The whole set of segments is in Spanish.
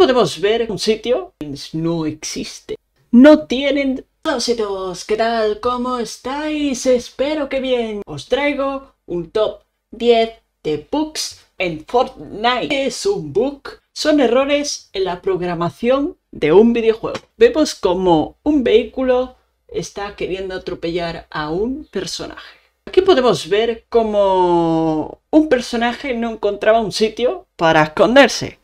podemos ver un sitio que no existe. No tienen... Hola todos, ¿qué tal? ¿Cómo estáis? Espero que bien. Os traigo un top 10 de bugs en Fortnite. es un bug? Son errores en la programación de un videojuego. Vemos como un vehículo está queriendo atropellar a un personaje. Aquí podemos ver como un personaje no encontraba un sitio para esconderse.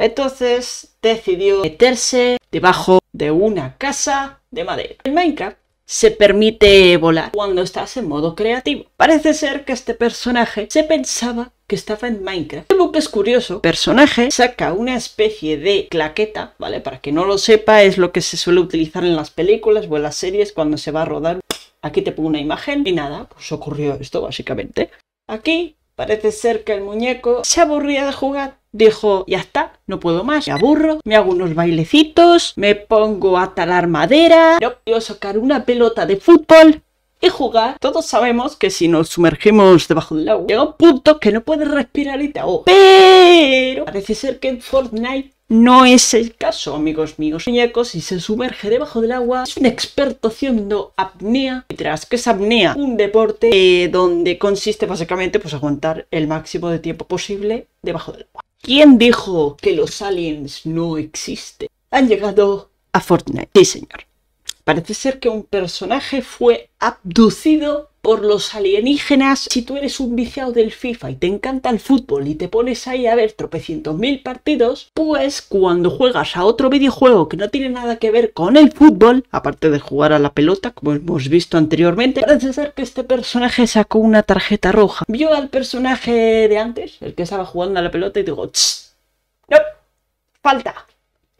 Entonces decidió meterse debajo de una casa de madera. En Minecraft se permite volar cuando estás en modo creativo. Parece ser que este personaje se pensaba que estaba en Minecraft. Algo que es curioso, el personaje saca una especie de claqueta, ¿vale? Para que no lo sepa, es lo que se suele utilizar en las películas o en las series cuando se va a rodar. Aquí te pongo una imagen y nada, pues ocurrió esto básicamente. Aquí Parece ser que el muñeco se aburría de jugar. Dijo, ya está, no puedo más, me aburro, me hago unos bailecitos, me pongo a talar madera, yo quiero sacar una pelota de fútbol y jugar. Todos sabemos que si nos sumergimos debajo del agua, llega un punto que no puedes respirar y te hago. Pero parece ser que en Fortnite no es el caso, amigos míos. muñecos. si se sumerge debajo del agua, es un experto haciendo apnea. Mientras que es apnea, un deporte eh, donde consiste básicamente pues aguantar el máximo de tiempo posible debajo del agua. ¿Quién dijo que los aliens no existen? Han llegado a Fortnite. Sí, señor. Parece ser que un personaje fue abducido por los alienígenas. Si tú eres un viciado del FIFA y te encanta el fútbol y te pones ahí a ver tropecientos mil partidos, pues cuando juegas a otro videojuego que no tiene nada que ver con el fútbol, aparte de jugar a la pelota, como hemos visto anteriormente, parece ser que este personaje sacó una tarjeta roja. Vio al personaje de antes, el que estaba jugando a la pelota, y digo, no, falta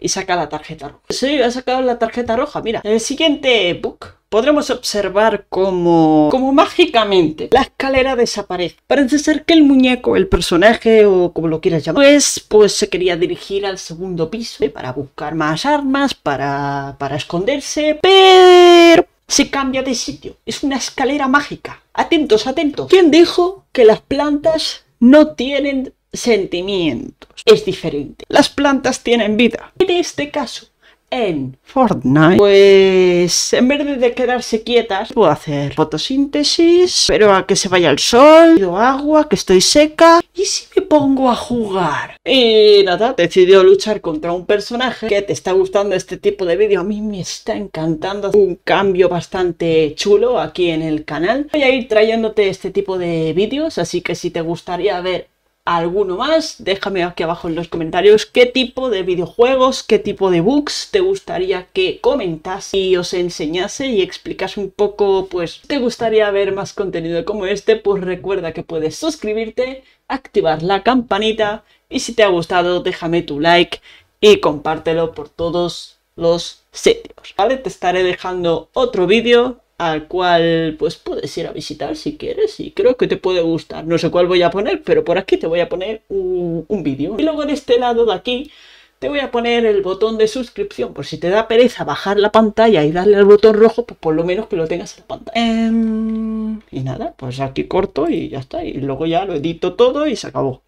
y saca la tarjeta roja. Sí, ha sacado la tarjeta roja, mira. En el siguiente book podremos observar cómo, como mágicamente la escalera desaparece. Parece ser que el muñeco, el personaje o como lo quieras llamar, pues, pues se quería dirigir al segundo piso ¿eh? para buscar más armas, para, para esconderse, pero se cambia de sitio. Es una escalera mágica. Atentos, atentos. ¿Quién dijo que las plantas no tienen sentimientos. Es diferente. Las plantas tienen vida. En este caso, en Fortnite, pues en vez de quedarse quietas, puedo hacer fotosíntesis, pero a que se vaya el sol, pido agua, que estoy seca. ¿Y si me pongo a jugar? Y nada, decidió luchar contra un personaje que te está gustando este tipo de vídeo. A mí me está encantando un cambio bastante chulo aquí en el canal. Voy a ir trayéndote este tipo de vídeos, así que si te gustaría ver alguno más. Déjame aquí abajo en los comentarios qué tipo de videojuegos, qué tipo de books te gustaría que comentase y os enseñase y explicase un poco, pues, te gustaría ver más contenido como este, pues recuerda que puedes suscribirte, activar la campanita y si te ha gustado déjame tu like y compártelo por todos los sitios, ¿vale? Te estaré dejando otro vídeo al cual pues puedes ir a visitar si quieres y creo que te puede gustar. No sé cuál voy a poner, pero por aquí te voy a poner un, vídeo. Y luego de este lado de aquí te voy a poner el botón de suscripción por si te da pereza bajar la pantalla y darle al botón rojo, pues por lo menos que lo tengas en la pantalla. Em, y nada, pues aquí corto y ya está. Y luego ya lo edito todo y se acabó.